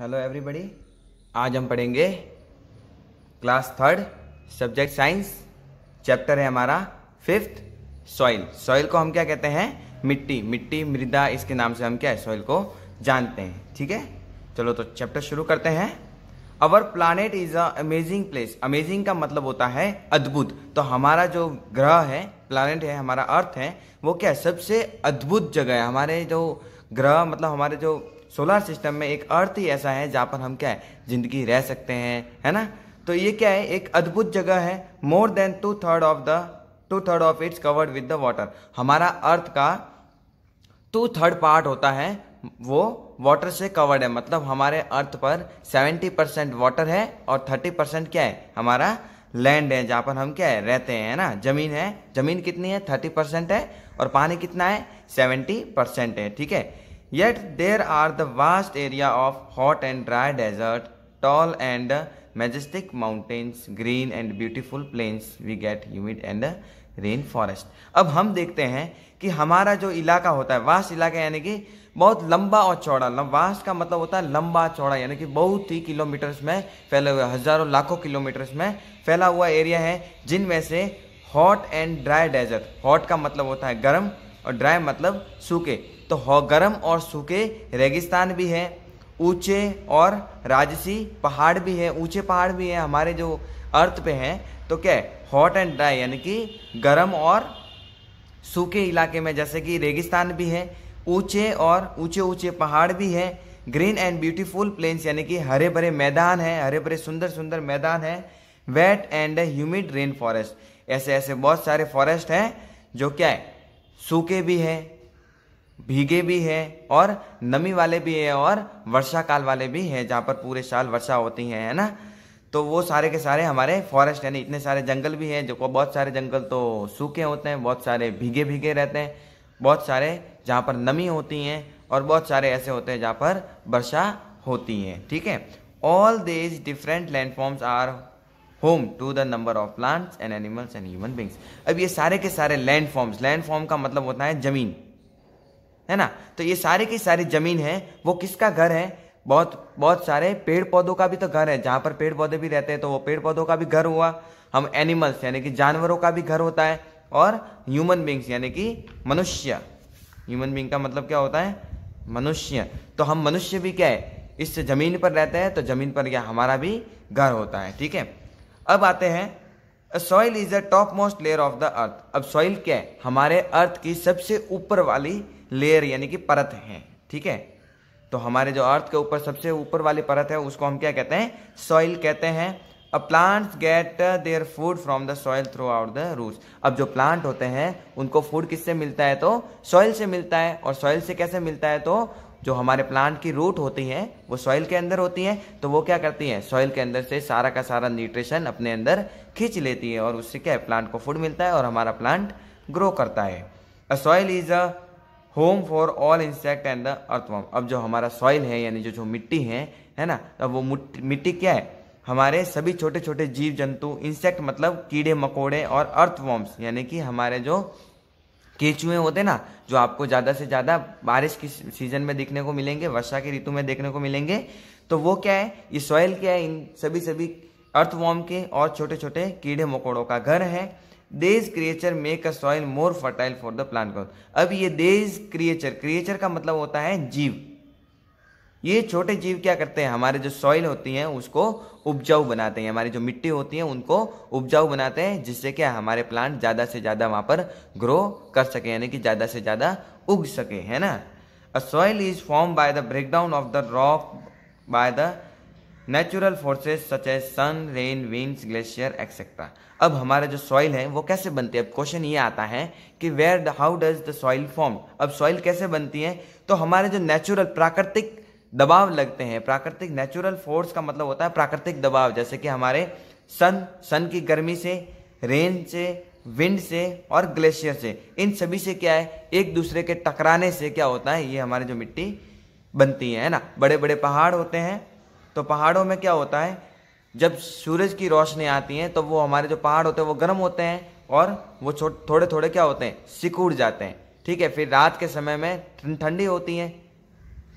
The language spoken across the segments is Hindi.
हेलो एवरीबडी आज हम पढ़ेंगे class third subject science chapter है हमारा फिफ्थ सॉइल सॉइल को हम क्या कहते हैं मिट्टी मिट्टी मृदा इसके नाम से हम क्या है सॉइल को जानते हैं ठीक है चलो तो चैप्टर शुरू करते हैं our planet is amazing place amazing का मतलब होता है अद्भुत तो हमारा जो ग्रह है प्लानट है हमारा अर्थ है वो क्या है सबसे अद्भुत जगह है हमारे जो ग्रह मतलब हमारे जो सोलर सिस्टम में एक अर्थ ही ऐसा है जहाँ पर हम क्या है ज़िंदगी रह सकते हैं है ना तो ये क्या है एक अद्भुत जगह है more than two third of the two third of its covered with the water हमारा अर्थ का टू थर्ड पार्ट होता है वो वाटर से कवर्ड है मतलब हमारे अर्थ पर 70 परसेंट वाटर है और 30 परसेंट क्या है हमारा लैंड है जहाँ पर हम क्या है रहते हैं है ना जमीन है जमीन कितनी है 30 परसेंट है और पानी कितना है 70 परसेंट है ठीक है Yet there are the vast area of hot and dry desert, tall and majestic mountains, green and beautiful plains. We get humid and rain forest अब हम देखते हैं कि हमारा जो इलाका होता है वास्ट इलाका यानी कि बहुत लंबा और चौड़ा वास्ट का मतलब होता है लंबा चौड़ा यानी कि बहुत ही किलोमीटर्स में फैला हुए हज़ारों लाखों किलोमीटर्स में फैला हुआ एरिया है जिनमें से hot and dry desert hot का मतलब होता है गर्म और ड्राई मतलब सूखे तो गर्म और सूखे रेगिस्तान भी हैं ऊंचे और राजसी पहाड़ भी हैं ऊंचे पहाड़ भी हैं हमारे जो अर्थ पे हैं तो क्या हॉट एंड ड्राई यानी कि गर्म और सूखे इलाके में जैसे कि रेगिस्तान भी है ऊंचे और ऊंचे ऊंचे पहाड़ भी हैं ग्रीन एंड ब्यूटीफुल प्लेन्स यानी कि हरे भरे मैदान हैं हरे भरे सुंदर सुंदर मैदान हैं wet and humid rain forest ऐसे ऐसे बहुत सारे फॉरेस्ट हैं जो क्या है सूखे भी हैं भीगे भी है और नमी वाले भी है और वर्षा काल वाले भी है जहाँ पर पूरे साल वर्षा होती है है ना तो वो सारे के सारे हमारे फॉरेस्ट यानी इतने सारे जंगल भी हैं जो बहुत सारे जंगल तो सूखे होते हैं बहुत सारे भीगे भीगे रहते हैं बहुत सारे जहाँ पर नमी होती हैं और बहुत सारे ऐसे होते हैं जहाँ पर वर्षा होती है ठीक है all these different landforms are home to the number of plants and animals and human beings अब ये सारे के सारे लैंडफॉर्म्स लैंडफॉर्म का मतलब होता है ज़मीन है ना तो ये सारे की सारी ज़मीन है वो किसका घर है बहुत बहुत सारे पेड़ पौधों का भी तो घर है जहां पर पेड़ पौधे भी रहते हैं तो वो पेड़ पौधों का भी घर हुआ हम एनिमल्स यानी कि जानवरों का भी घर होता है और ह्यूमन बींग्स यानी कि मनुष्य ह्यूमन बींग का मतलब क्या होता है मनुष्य तो हम मनुष्य भी क्या है इस जमीन पर रहते हैं तो जमीन पर क्या हमारा भी घर होता है ठीक है अब आते हैं soil is the top most layer of the earth अब सॉइल क्या है हमारे अर्थ की सबसे ऊपर वाली लेयर यानी कि परत है ठीक है तो हमारे जो अर्थ के ऊपर सबसे ऊपर वाली परत है उसको हम क्या कहते हैं सॉइल कहते हैं uh plants get their food from the soil throughout the roots अब जो प्लांट होते हैं उनको फूड किससे मिलता है तो सॉइल से मिलता है और सॉइल से कैसे मिलता है तो जो हमारे प्लांट की रूट होती है वो सॉइल के अंदर होती है तो वो क्या करती है सॉइल के अंदर से सारा का सारा न्यूट्रिशन अपने अंदर खींच लेती है और उससे क्या है प्लांट को फूड मिलता है और हमारा प्लांट ग्रो करता है अ soil is a home for all insect and the earthworm अब जो हमारा सॉइल है यानी जो जो मिट्टी है है ना अब वो मिट्टी क्या है हमारे सभी छोटे छोटे जीव जंतु इंसेक्ट मतलब कीड़े मकोड़े और अर्थवॉर्म्स यानी कि हमारे जो केचुए होते ना जो आपको ज़्यादा से ज़्यादा बारिश की सीजन में देखने को मिलेंगे वर्षा की ऋतु में देखने को मिलेंगे तो वो क्या है ये सॉइल क्या है इन सभी सभी अर्थवॉर्म के और छोटे छोटे कीड़े मकोड़ों का घर है these creature make a soil more fertile for the plant growth अब ये देज क्रिएचर क्रिएचर का मतलब होता है जीव ये छोटे जीव क्या करते हैं हमारे जो सॉइल होती हैं उसको उपजाऊ बनाते हैं हमारी जो मिट्टी होती है उनको उपजाऊ बनाते हैं जिससे क्या हमारे प्लांट ज़्यादा से ज़्यादा वहाँ पर ग्रो कर सके यानी कि ज़्यादा से ज़्यादा उग सके है ना uh soil is form by the breakdown of the rock by the natural forces such as sun rain winds glacier etcetera अब हमारा जो सॉइल है वो कैसे बनती है अब क्वेश्चन ये आता है कि where the how does the soil form अब सॉइल कैसे बनती है तो हमारे जो नेचुरल प्राकृतिक दबाव लगते हैं प्राकृतिक नेचुरल फोर्स का मतलब होता है प्राकृतिक दबाव जैसे कि हमारे सन सन की गर्मी से रेन से विंड से और ग्लेशियर से इन सभी से क्या है एक दूसरे के टकराने से क्या होता है ये हमारी जो मिट्टी बनती है ना बड़े बड़े पहाड़ होते हैं तो पहाड़ों में क्या होता है जब सूरज की रोशनी आती है तो वो हमारे जो पहाड़ होते हैं वो गर्म होते हैं और वो थोड़े थोड़े क्या होते हैं सिकुड़ जाते हैं ठीक है फिर रात के समय में ठंडी होती है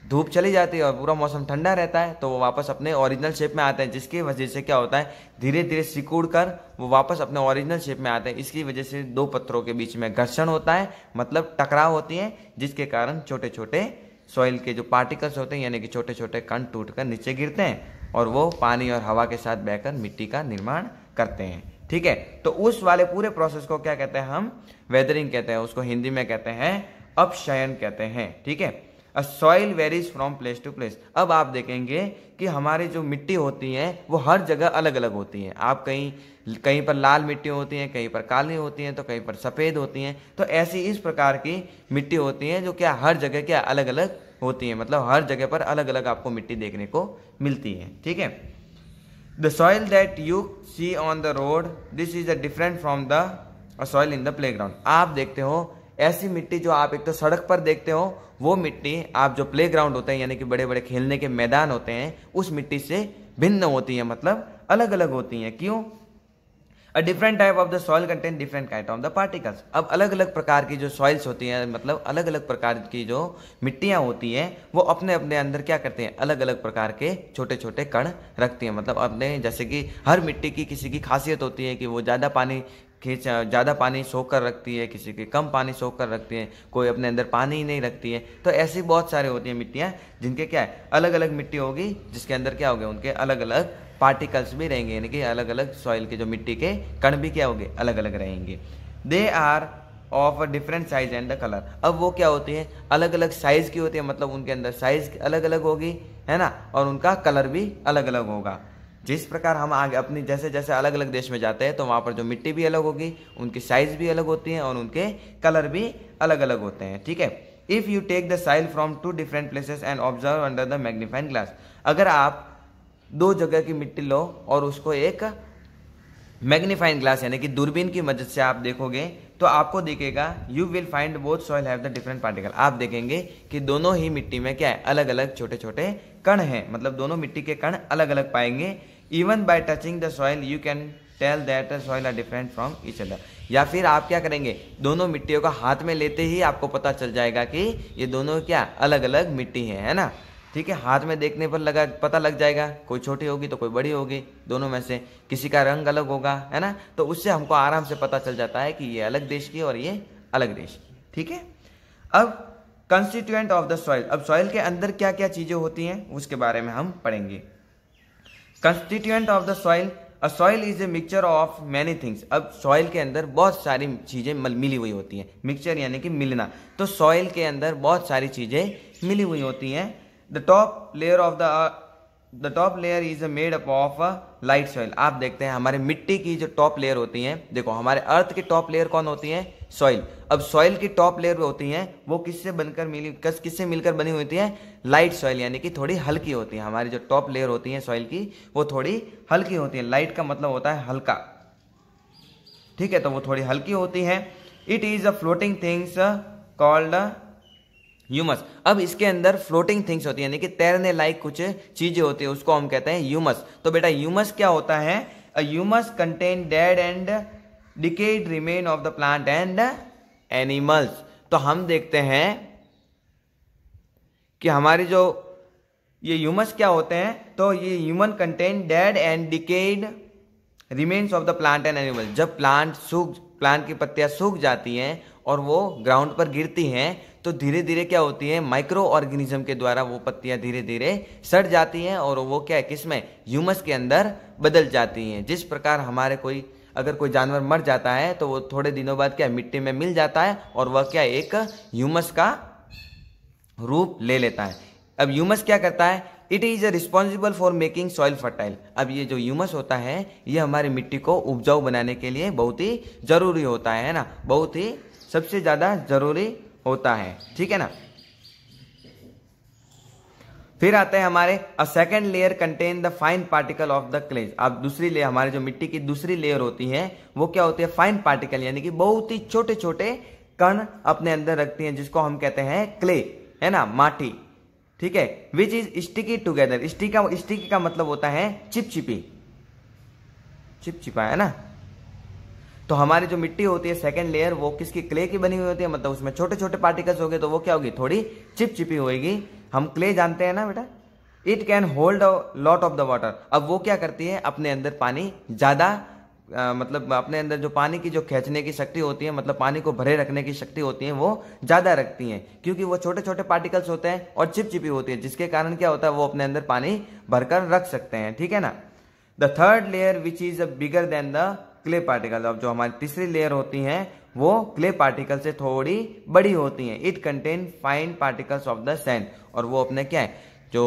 धूप चली जाती है और पूरा मौसम ठंडा रहता है तो वो वापस अपने ओरिजिनल शेप में आते हैं जिसकी वजह से क्या होता है धीरे धीरे सिकुड़ कर वो वापस अपने ओरिजिनल शेप में आते हैं इसकी वजह से दो पत्थरों के बीच में घर्षण होता है मतलब टकराव होती है जिसके कारण छोटे छोटे सॉइल के जो पार्टिकल्स होते हैं यानी कि छोटे छोटे कण टूट कर नीचे गिरते हैं और वो पानी और हवा के साथ बहकर मिट्टी का निर्माण करते हैं ठीक है तो उस वाले पूरे प्रोसेस को क्या कहते हैं हम वेदरिंग कहते हैं उसको हिंदी में कहते हैं अपशयन कहते हैं ठीक है अ soil varies from place to place अब आप देखेंगे कि हमारी जो मिट्टी होती है वो हर जगह अलग अलग होती है आप कहीं कहीं पर लाल मिट्टी होती है कहीं पर काली होती है तो कहीं पर सफ़ेद होती हैं तो ऐसी इस प्रकार की मिट्टी होती है जो क्या हर जगह क्या अलग अलग होती है मतलब हर जगह पर अलग अलग आपको मिट्टी देखने को मिलती है ठीक है the soil that you see on the road this is a different from the soil in the playground आप देखते हो ऐसी मिट्टी जो आप एक तो सड़क पर देखते हो वो मिट्टी आप जो प्ले ग्राउंड होते हैं यानी कि बड़े बड़े खेलने के मैदान होते हैं उस मिट्टी से भिन्न होती है मतलब अलग अलग होती हैं क्यों uh different type of the soil content different kind of the particles अब अलग अलग प्रकार की जो सॉइल्स होती हैं मतलब अलग अलग प्रकार की जो मिट्टियाँ होती हैं वो अपने अपने अंदर क्या करते हैं अलग अलग प्रकार के छोटे छोटे कण रखती हैं मतलब अपने जैसे कि हर मिट्टी की किसी की खासियत होती है कि वो ज़्यादा पानी खींच ज़्यादा पानी सोख कर रखती है किसी के कम पानी सोख कर रखती है कोई अपने अंदर पानी ही नहीं रखती है तो ऐसी बहुत सारी होती हैं मिट्टियाँ जिनके क्या है अलग अलग मिट्टी होगी जिसके अंदर क्या गया उनके अलग अलग पार्टिकल्स भी रहेंगे यानी कि अलग अलग सॉइल के जो मिट्टी के कण भी क्या होंगे अलग अलग रहेंगे they are of different size and the colour अब वो क्या होती है अलग अलग साइज़ की होती है मतलब उनके अंदर साइज़ अलग अलग होगी है ना और उनका कलर भी अलग अलग होगा जिस प्रकार हम आगे अपनी जैसे जैसे अलग अलग देश में जाते हैं तो वहाँ पर जो मिट्टी भी अलग होगी उनकी साइज़ भी अलग होती है और उनके कलर भी अलग अलग होते हैं ठीक है if you take the soil from two different places and observe under the magnifying glass अगर आप दो जगह की मिट्टी लो और उसको एक मैग्नीफाइंग ग्लास यानी कि दूरबीन की मदद से आप देखोगे तो आपको देखेगा you will find both soil have the different particle आप देखेंगे कि दोनों ही मिट्टी में क्या है अलग अलग छोटे छोटे कण हैं मतलब दोनों मिट्टी के कण अलग अलग पाएंगे even by touching the soil you can tell that soil are different from each other या फिर आप क्या करेंगे दोनों मिट्टियों का हाथ में लेते ही आपको पता चल जाएगा कि ये दोनों क्या अलग अलग मिट्टी हैं है ना ठीक है हाथ में देखने पर लगा पता लग जाएगा कोई छोटी होगी तो कोई बड़ी होगी दोनों में से किसी का रंग अलग होगा है ना तो उससे हमको आराम से पता चल जाता है कि ये अलग देश की और ये अलग देश की ठीक है अब कंस्टिट्यूएंट ऑफ द सॉइल अब सॉइल के अंदर क्या क्या चीज़ें होती हैं उसके बारे में हम पढ़ेंगे constituent of the soil uh soil is a mixture of many things अब सॉइल के अंदर बहुत सारी चीज़ें मिली हुई होती हैं मिक्सचर यानी कि मिलना तो सॉइल के अंदर बहुत सारी चीज़ें मिली हुई होती हैं the top layer of the the top layer is made up of light soil आप देखते हैं हमारे मिट्टी की जो टॉप लेयर होती है देखो हमारे अर्थ की टॉप लेयर कौन होती है सॉइल अब सॉइल की टॉप लेयर होती है वो किससे बनकर मिली किस किससे मिलकर बनी होती है लाइट सॉइल यानी कि थोड़ी हल्की होती है हमारी जो टॉप लेयर होती है सॉइल की वो थोड़ी हल्की होती है लाइट का मतलब होता है हल्का ठीक है तो वो थोड़ी हल्की होती है it is a floating things called humus अब इसके अंदर फ्लोटिंग थिंग्स होती है यानी कि तैरने लायक कुछ चीजें होती है उसको हम कहते हैं ह्यूमस तो बेटा ह्यूमस क्या होता है humus contain dead and decayed remain of the plant and animals तो हम देखते हैं कि हमारे जो ये ह्यूमस क्या होते हैं तो ये humus contain dead and decayed remains of the plant and animal जब प्लांट सूख प्लांट की पत्तियां सूख जाती हैं और वो ग्राउंड पर गिरती हैं तो धीरे धीरे क्या होती है माइक्रो ऑर्गेनिज्म के द्वारा वो पत्तियाँ धीरे धीरे सड़ जाती हैं और वो क्या है किसमें ह्यूमस के अंदर बदल जाती हैं जिस प्रकार हमारे कोई अगर कोई जानवर मर जाता है तो वो थोड़े दिनों बाद क्या मिट्टी में मिल जाता है और वह क्या एक ह्यूमस का रूप ले लेता है अब ह्यूमस क्या करता है it is a responsible for making soil fertile अब ये जो ह्यूमस होता है ये हमारी मिट्टी को उपजाऊ बनाने के लिए बहुत ही ज़रूरी होता है ना बहुत ही सबसे ज़्यादा ज़रूरी होता है ठीक है ना फिर आते हैं हमारे uh second layer contain the fine particle of the clays अब दूसरी लेयर हमारे जो मिट्टी की दूसरी लेयर होती है वो क्या होती है फाइन पार्टिकल यानी कि बहुत ही छोटे छोटे कण अपने अंदर रखती हैं जिसको हम कहते हैं क्ले है ना माटी ठीक है which is sticky together sticky का स्टिकी का मतलब होता है चिपचिपी चिपचिपा है ना तो हमारी जो मिट्टी होती है सेकेंड लेयर वो किसकी क्ले की बनी हुई होती है मतलब उसमें छोटे छोटे पार्टिकल्स होंगे तो वो क्या होगी थोड़ी चिपचिपी होगी हम क्ले जानते हैं ना बेटा it can hold a lot of the water अब वो क्या करती है अपने अंदर पानी ज़्यादा मतलब अपने अंदर जो पानी की जो खींचने की शक्ति होती है मतलब पानी को भरे रखने की शक्ति होती है वो ज़्यादा रखती हैं क्योंकि वो छोटे छोटे पार्टिकल्स होते हैं और चिपचिपी होती है जिसके कारण क्या होता है वो अपने अंदर पानी भरकर रख सकते हैं ठीक है ना the third layer which is bigger than the clay particle अब जो हमारी तीसरी लेयर होती हैं वो क्ले पार्टिकल से थोड़ी बड़ी होती हैं it contain fine particles of the sand और वो अपने क्या है जो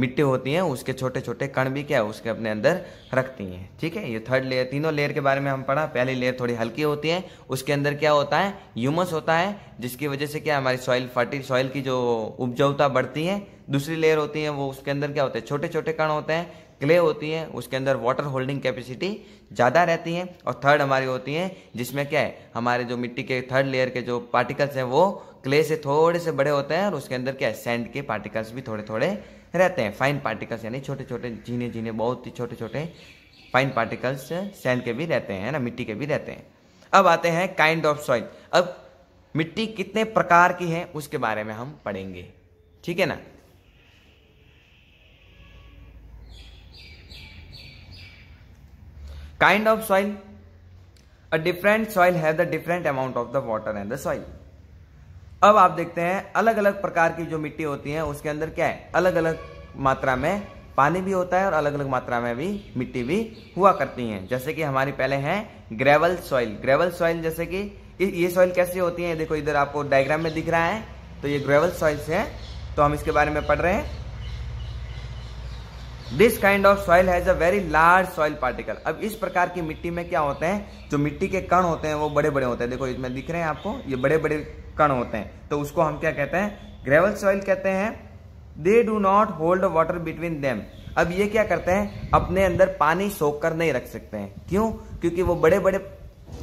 मिट्टी होती हैं उसके छोटे छोटे कण भी क्या है उसके अपने अंदर रखती हैं ठीक है ये थर्ड लेयर तीनों लेयर के बारे में हम पढ़ा पहली लेयर थोड़ी हल्की होती है उसके अंदर क्या होता है ह्यूमस होता है जिसकी वजह से क्या हमारी सॉइल फर्टिल सॉइल की जो उपजाऊता बढ़ती है दूसरी लेयर होती है वो उसके अंदर क्या होते हैं छोटे छोटे कण होते हैं क्ले होती है उसके अंदर वाटर होल्डिंग कैपेसिटी ज़्यादा रहती है और थर्ड हमारी होती है जिसमें क्या है हमारे जो मिट्टी के थर्ड लेयर के जो पार्टिकल्स हैं वो क्ले से थोड़े से बड़े होते हैं और उसके अंदर क्या है सैंड के पार्टिकल्स भी थोड़े थोड़े रहते हैं फाइन पार्टिकल्स यानी छोटे छोटे जीने जीने बहुत ही छोटे छोटे फाइन पार्टिकल्स सैंड के भी रहते हैं ना मिट्टी के भी रहते हैं अब आते हैं काइंड ऑफ सॉइल अब मिट्टी कितने प्रकार की है उसके बारे में हम पढ़ेंगे ठीक है ना kind of soil a different soil have the different amount of the water and the soil अब आप देखते हैं अलग अलग प्रकार की जो मिट्टी होती है उसके अंदर क्या है अलग अलग मात्रा में पानी भी होता है और अलग अलग मात्रा में भी मिट्टी भी हुआ करती है जैसे कि हमारी पहले है ग्रेवल सॉइल ग्रेवल सॉइल जैसे कि ये सॉइल कैसी होती है देखो इधर आपको डायग्राम में दिख रहा है तो ये ग्रेवल सॉइल्स है तो हम इसके बारे में पढ़ रहे हैं this kind of soil has a very large soil particle अब इस प्रकार की मिट्टी में क्या होते हैं जो मिट्टी के कण होते हैं वो बड़े बड़े होते हैं देखो इसमें दिख रहे हैं आपको ये बड़े बड़े कण होते हैं तो उसको हम क्या कहते हैं ग्रेवल सॉइल कहते हैं they do not hold water between them अब ये क्या करते हैं अपने अंदर पानी सोख कर नहीं रख सकते हैं क्यों क्योंकि वो बड़े बड़े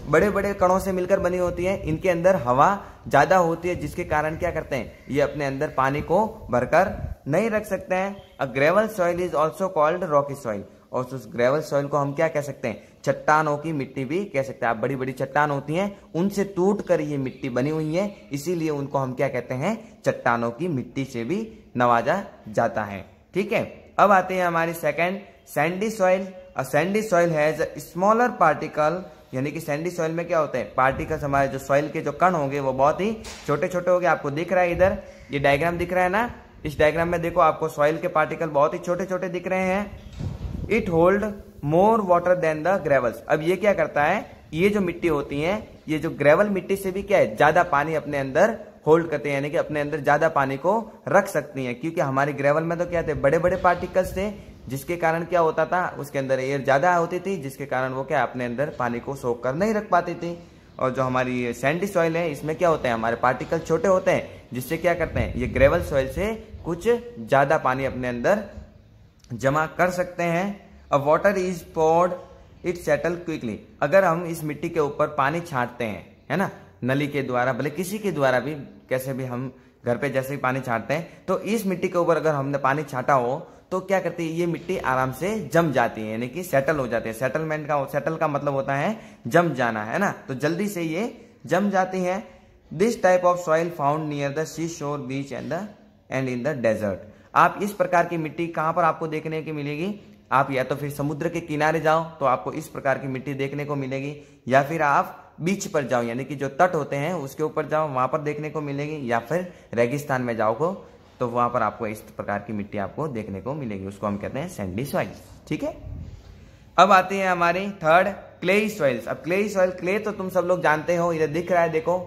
बड़े बड़े कणों से मिलकर बनी होती है इनके अंदर हवा ज़्यादा होती है जिसके कारण क्या करते हैं ये अपने अंदर पानी को भरकर नहीं रख सकते हैं uh gravel soil is also called rocky soil और उस ग्रेवल सॉइल को हम क्या कह सकते हैं चट्टानों की मिट्टी भी कह सकते हैं आप बड़ी बड़ी चट्टान होती हैं उनसे टूट कर ये मिट्टी बनी हुई है इसीलिए उनको हम क्या कहते हैं चट्टानों की मिट्टी से भी नवाजा जाता है ठीक है अब आते हैं हमारी second sandy soil uh sandy soil has smaller particle यानी कि सैंडी सॉइल में क्या होता है पार्टिकल्स हमारे जो सॉइल के जो कण होंगे वो बहुत ही छोटे छोटे होंगे आपको दिख रहा है इधर ये डायग्राम दिख रहा है ना इस डायग्राम में देखो आपको सॉइल के पार्टिकल बहुत ही छोटे छोटे दिख रहे हैं it hold more water than the gravels अब ये क्या करता है ये जो मिट्टी होती है ये जो ग्रेवल मिट्टी से भी क्या है ज्यादा पानी अपने अंदर होल्ड करते हैं यानी कि अपने अंदर ज्यादा पानी को रख सकती हैं क्योंकि हमारे ग्रेवल में तो क्या थे बड़े बड़े पार्टिकल्स थे जिसके कारण क्या होता था उसके अंदर एयर ज़्यादा होती थी जिसके कारण वो क्या अपने अंदर पानी को सोख कर नहीं रख पाती थी और जो हमारी सैंडी सॉइल है इसमें क्या होते हैं हमारे पार्टिकल छोटे होते हैं जिससे क्या करते हैं ये ग्रेवल सॉइल से कुछ ज़्यादा पानी अपने अंदर जमा कर सकते हैं अब water is poured it settle quickly अगर हम इस मिट्टी के ऊपर पानी छाटते हैं है ना नली के द्वारा भले किसी के द्वारा भी कैसे भी हम घर पे जैसे ही पानी छाटते हैं तो इस मिट्टी के ऊपर अगर हमने पानी छाटा हो तो क्या करती है ये मिट्टी आराम से जम जाती है यानी कि सेटल हो जाती है सेटलमेंट का सेटल का मतलब होता है जम जाना है ना तो जल्दी से ये जम जाती है this type of soil found near the sea shore beach and the and in the desert आप इस प्रकार की मिट्टी कहाँ पर आपको देखने की मिलेगी आप या तो फिर समुद्र के किनारे जाओ तो आपको इस प्रकार की मिट्टी देखने को मिलेगी या फिर आप बीच पर जाओ यानी कि जो तट होते हैं उसके ऊपर जाओ वहां पर देखने को मिलेगी या फिर रेगिस्तान में जाओ को तो वहां पर आपको इस प्रकार की मिट्टी आपको देखने को मिलेगी उसको हम कहते हैं सैंडी सॉइल ठीक है अब आते हैं हमारे थर्ड क्ले सॉइल्स अब क्ले सॉइल क्ले तो तुम सब लोग जानते हो इधर दिख रहा है देखो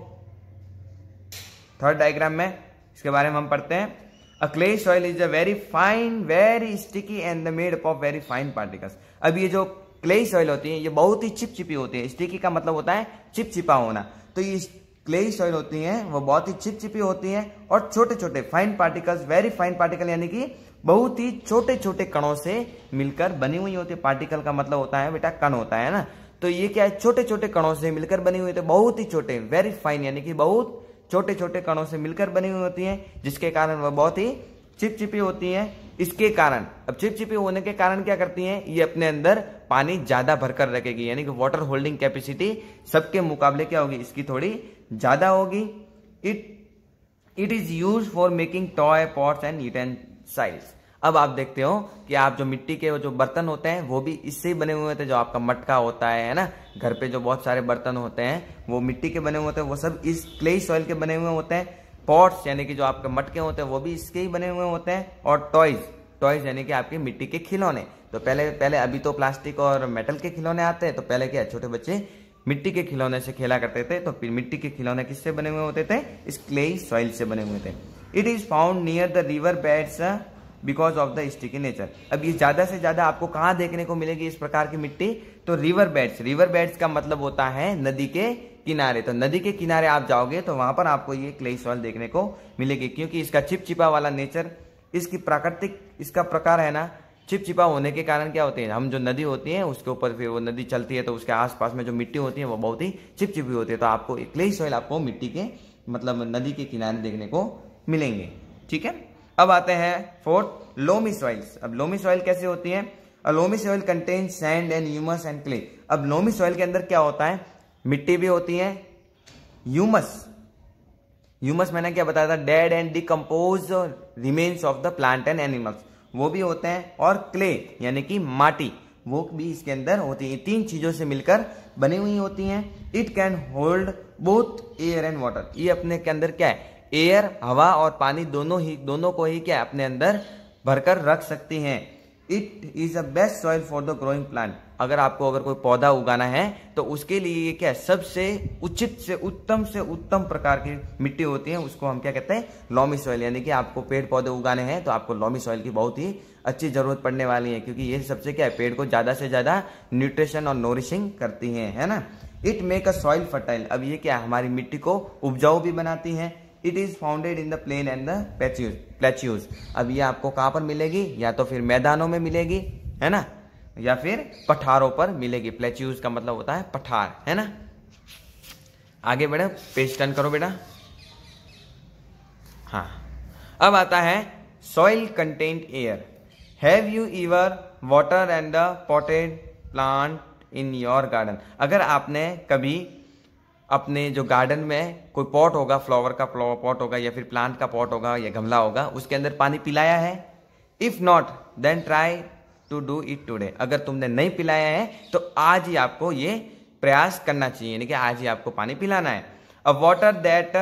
थर्ड डायग्राम में इसके बारे में हम पढ़ते हैं uh clay soil is a very fine very sticky and the made up of very fine particles अब ये जो क्ले सॉइल होती है ये बहुत ही चिपचिपी होती है स्टिकी का मतलब होता है चिपचिपा होना तो ये क्ले सॉइल होती हैं वो बहुत ही चिपचिपी होती हैं और छोटे छोटे fine particles very fine particle यानी कि बहुत ही छोटे छोटे कणों से मिलकर बनी हुई होती है पार्टिकल का मतलब होता है बेटा कण होता है ना तो ये क्या है छोटे छोटे कणों से मिलकर बनी हुई होती है बहुत ही छोटे वेरी फाइन यानी कि बहुत छोटे छोटे कणों से मिलकर बनी हुई होती है जिसके कारण वह बहुत ही चिपचिपी होती है इसके कारण अब चिपचिपी होने के कारण क्या करती हैं ये अपने अंदर पानी ज्यादा भरकर रखेगी यानी कि वाटर होल्डिंग कैपेसिटी सबके मुकाबले क्या होगी इसकी थोड़ी ज़्यादा होगी it it is use for making toy pots and utensils अब आप देखते हो कि आप जो मिट्टी के जो बर्तन होते हैं वो भी इससे ही बने हुए होते हैं जो आपका मटका होता है है ना घर पे जो बहुत सारे बर्तन होते हैं वो मिट्टी के बने हुए होते हैं वो सब इस क्ले सॉइल के बने हुए होते हैं पॉट्स यानी कि जो आपके मटके होते हैं वो भी इसके ही बने हुए होते हैं और टॉयज टॉयज यानी कि आपके मिट्टी के खिलौने तो पहले पहले अभी तो प्लास्टिक और मेटल के खिलौने आते हैं तो पहले क्या छोटे बच्चे मिट्टी के खिलौने से खेला करते थे तो मिट्टी के खिलौने किससे बने हुए होते थे इस क्ले सॉइल से बने हुए थे it is found near the river beds because of the sticky nature अब ये ज्यादा से ज्यादा आपको कहाँ देखने को मिलेगी इस प्रकार की मिट्टी तो रिवर बेड्स रिवर बेड्स का मतलब होता है नदी के किनारे तो नदी के किनारे आप जाओगे तो वहां पर आपको ये क्ले सॉइल देखने को मिलेगी क्योंकि इसका चिपचिपा वाला नेचर इसकी प्राकृतिक इसका प्रकार है ना चिपचिपा होने के कारण क्या होते हैं हम जो नदी होती है उसके ऊपर फिर वो नदी चलती है तो उसके आसपास में जो मिट्टी होती है वो बहुत ही चिपचिपी होती है तो आपको क्ले सॉइल आपको मिट्टी के मतलब नदी के किनारे देखने को मिलेंगे ठीक है अब आते हैं फोर्थ लोमी सॉइल्स अब लोमी सॉइल कैसे होती है loamy soil contain sand and humus and clay अब लोमी सॉइल के अंदर क्या होता है मिट्टी भी होती है ह्यूमस ह्यूमस मैंने क्या बताया था dead and decompose remains of the plant and animals वो भी होते हैं और क्ले यानी कि माटी वो भी इसके अंदर होती है तीन चीज़ों से मिलकर बनी हुई होती हैं it can hold both air and water ये अपने के अंदर क्या है एयर हवा और पानी दोनों ही दोनों को ही क्या अपने अंदर भरकर रख सकती हैं it is a best soil for the growing plant अगर आपको अगर कोई पौधा उगाना है तो उसके लिए ये क्या है सबसे उचित से उत्तम से उत्तम प्रकार की मिट्टी होती है उसको हम क्या कहते हैं लॉमी सॉइल यानी कि आपको पेड़ पौधे उगाने हैं तो आपको लॉमी सॉइल की बहुत ही अच्छी ज़रूरत पड़ने वाली है क्योंकि ये सबसे क्या है पेड़ को ज़्यादा से ज़्यादा न्यूट्रिशन और नोरिशिंग करती है है ना it make a soil fertile अब ये क्या है हमारी मिट्टी को उपजाऊ भी बनाती है it is founded in the plain and the plateaus plateaus अब ये आपको कहाँ पर मिलेगी या तो फिर मैदानों में मिलेगी है ना या फिर पठारों पर मिलेगी प्लेच्यूज का मतलब होता है पठार है ना आगे बेटा पेज टर्न करो बेटा हाँ अब आता है soil content air have you ever water and the potted plant in your garden अगर आपने कभी अपने जो गार्डन में कोई पॉट होगा फ्लावर का पॉट होगा या फिर प्लांट का पॉट होगा या गमला होगा उसके अंदर पानी पिलाया है if not then try to do it today अगर तुमने नहीं पिलाया है तो आज ही आपको ये प्रयास करना चाहिए यानी कि आज ही आपको पानी पिलाना है uh water that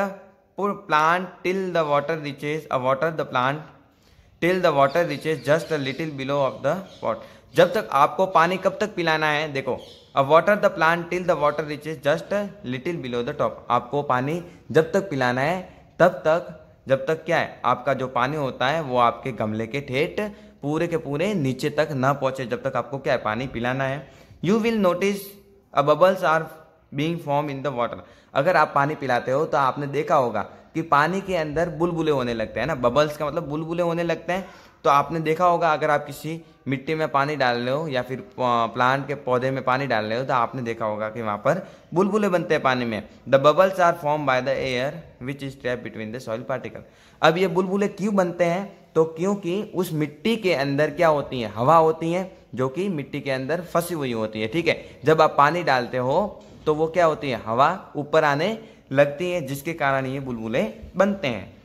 plant till the water reaches uh water the plant till the water reaches just a little below of the pot जब तक आपको पानी कब तक पिलाना है देखो अब water the plant till the water reaches just little below the top आपको पानी जब तक पिलाना है तब तक जब तक क्या है आपका जो पानी होता है वो आपके गमले के ठेठ पूरे के पूरे नीचे तक ना पहुंचे जब तक आपको क्या है पानी पिलाना है you will notice a bubbles are being form in the water अगर आप पानी पिलाते हो तो आपने देखा होगा कि पानी के अंदर बुलबुले होने लगते हैं ना बबल्स का मतलब बुलबुले होने लगते हैं तो आपने देखा होगा अगर आप किसी मिट्टी में पानी डाल रहे हो या फिर प्लांट के पौधे में पानी डाल रहे हो तो आपने देखा होगा कि वहाँ पर बुलबुले बनते हैं पानी में the bubbles are form by the air which is trap between the soil particle अब ये बुलबुले क्यों बनते हैं तो क्योंकि उस मिट्टी के अंदर क्या होती है हवा होती है जो कि मिट्टी के अंदर फंसी हुई होती है ठीक है जब आप पानी डालते हो तो वो क्या होती है हवा ऊपर आने लगती है जिसके कारण ये बुलबुले बनते हैं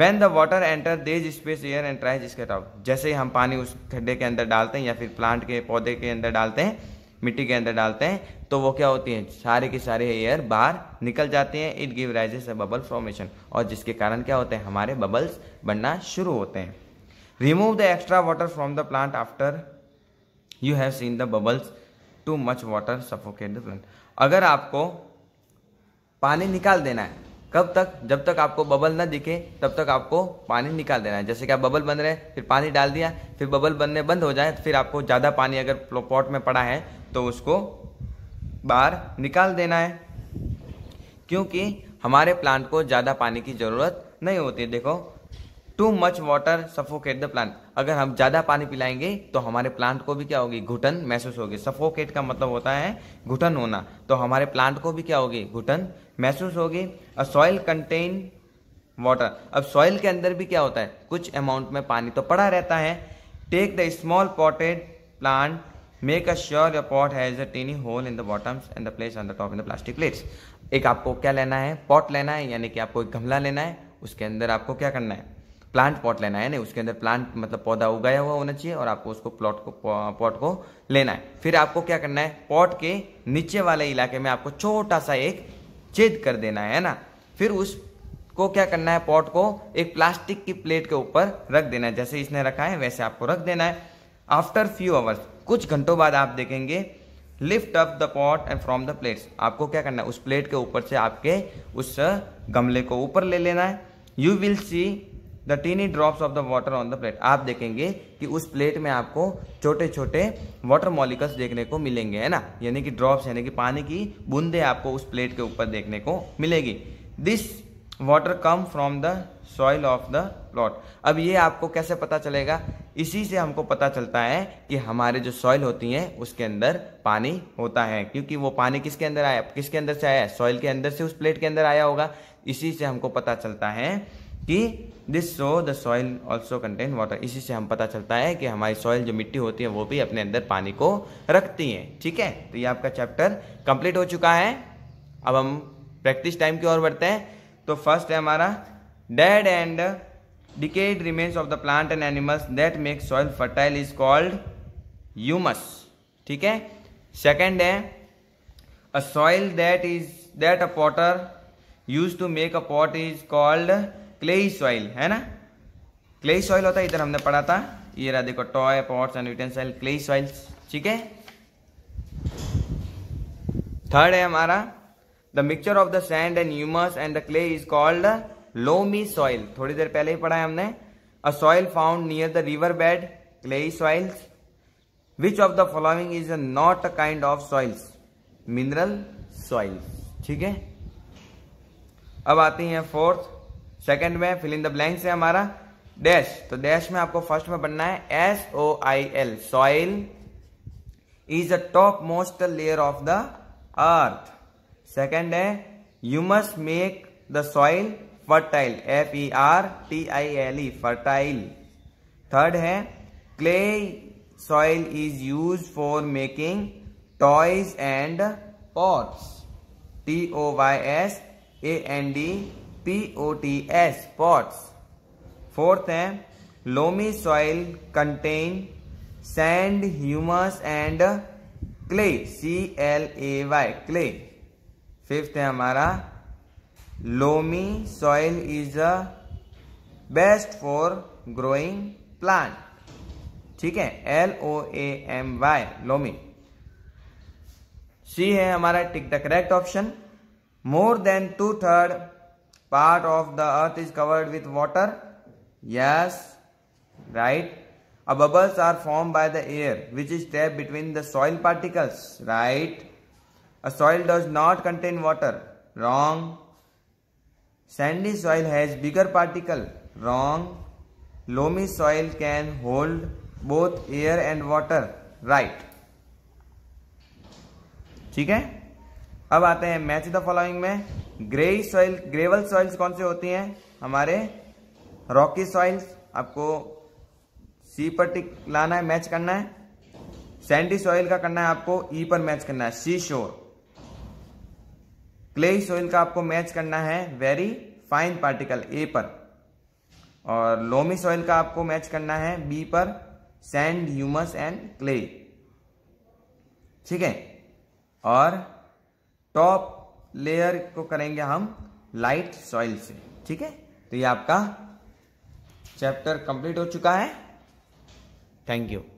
when the water enter these space air and tries इसके टॉप जैसे ही हम पानी उस खड्डे के अंदर डालते हैं या फिर प्लांट के पौधे के अंदर डालते हैं मिट्टी के अंदर डालते हैं तो वो क्या होती है सारे के सारे एयर बाहर निकल जाते हैं it give rises a bubble formation और जिसके कारण क्या होते हैं हमारे बबल्स बनना शुरू होते हैं remove the extra water from the plant after you have seen the bubbles too much water suffocate the plant अगर आपको पानी निकाल देना है कब तक जब तक आपको बबल ना दिखे तब तक आपको पानी निकाल देना है जैसे कि आप बबल बन रहे हैं फिर पानी डाल दिया फिर बबल बनने बंद हो जाए तो फिर आपको ज़्यादा पानी अगर पॉट में पड़ा है तो उसको बाहर निकाल देना है क्योंकि हमारे प्लांट को ज़्यादा पानी की ज़रूरत नहीं होती देखो too much water suffocate the plant अगर हम ज़्यादा पानी पिलाएंगे तो हमारे प्लांट को भी क्या होगी घुटन महसूस होगी सफोकेट का मतलब होता है घुटन होना तो हमारे प्लांट को भी क्या होगी घुटन महसूस होगी और सॉइल कंटेन वाटर अब सॉइल के अंदर भी क्या होता है कुछ अमाउंट में पानी तो पड़ा रहता है take the small potted plant make a sure your pot has a tiny hole in the bottoms and the place on the top in the plastic plates एक आपको क्या लेना है पॉट लेना है यानी कि आपको एक गमला लेना है उसके अंदर आपको क्या करना है प्लांट पॉट लेना है यानी उसके अंदर प्लांट मतलब पौधा उगाया हुआ होना चाहिए और आपको उसको प्लॉट को पॉट को लेना है फिर आपको क्या करना है पॉट के नीचे वाले इलाके में आपको छोटा सा एक छेद कर देना है ना फिर उस को क्या करना है पॉट को एक प्लास्टिक की प्लेट के ऊपर रख देना है जैसे इसने रखा है वैसे आपको रख देना है आफ्टर फ्यू आवर्स कुछ घंटों बाद आप देखेंगे lift up the pot and from the plates आपको क्या करना है उस प्लेट के ऊपर से आपके उस गमले को ऊपर ले लेना है you will see the tiny drops of the water on the plate आप देखेंगे कि उस प्लेट में आपको छोटे छोटे वाटर मॉलिकल्स देखने को मिलेंगे है ना यानी कि ड्रॉप्स यानी कि पानी की बूंदे आपको उस प्लेट के ऊपर देखने को मिलेगी this water come from the soil of the plot अब ये आपको कैसे पता चलेगा इसी से हमको पता चलता है कि हमारे जो सॉइल होती है उसके अंदर पानी होता है क्योंकि वो पानी किसके अंदर आया किसके अंदर से आया है सॉइल के अंदर से उस प्लेट के अंदर आया होगा इसी से हमको पता चलता है कि this so the soil also contain water इसी से हम पता चलता है कि हमारी सॉइल जो मिट्टी होती है वो भी अपने अंदर पानी को रखती है ठीक है तो ये आपका चैप्टर कंप्लीट हो चुका है अब हम प्रैक्टिस टाइम की ओर बढ़ते हैं तो फर्स्ट है हमारा dead and decayed remains of the plant and animals that make soil fertile is called humus ठीक है सेकेंड है अ soil that is that a potter use to make a pot is called clayey soil है ना क्लेई सॉइल होता है इधर हमने पढ़ा था ये रहा देखो toy pots and utensil clayey soils ठीक है थर्ड है हमारा the mixture of the sand and humus and the clay is called loamy soil थोड़ी देर पहले ही पढ़ा है हमने a soil found near the river bed clayey soils which of the following is not a kind of soils mineral soils ठीक है अब आते हैं फोर्थ सेकंड में फिल इन द ब्लैंक्स है हमारा डैश तो डैश में आपको फर्स्ट में बनना है S O I L soil is the top most layer of the earth second है you must make the soil fertile F E R T I L E fertile third है clay soil is use for making toys and pots T O Y S A N D P O T S pots fourth है loamy soil contain sand humus and clay C L A Y clay fifth है हमारा loamy soil is a best for growing plant ठीक है L O A M Y loamy C है हमारा tick the correct option more than two third part of the earth is covered with water? Yes. Right. A bubbles are formed by the air which is trapped between the soil particles. Right. A soil does not contain water. Wrong. Sandy soil has bigger particle. Wrong. Loamy soil can hold both air and water. Right. ठीक है अब आते हैं मैच द फॉलोइंग में ग्रेई सॉइल ग्रेवल सॉइल्स कौन से होती हैं हमारे रॉकी सॉइल्स आपको सी पर टिक लाना है मैच करना है सैंडी सॉइल का करना है आपको ई e पर मैच करना है सी शोर क्ले सॉइल का आपको मैच करना है वेरी फाइन पार्टिकल ए पर और लोमी सॉइल का आपको मैच करना है बी पर सैंड ह्यूमस एंड क्ले ठीक है और टॉप लेयर को करेंगे हम लाइट सॉइल से ठीक है तो ये आपका चैप्टर कंप्लीट हो चुका है थैंक यू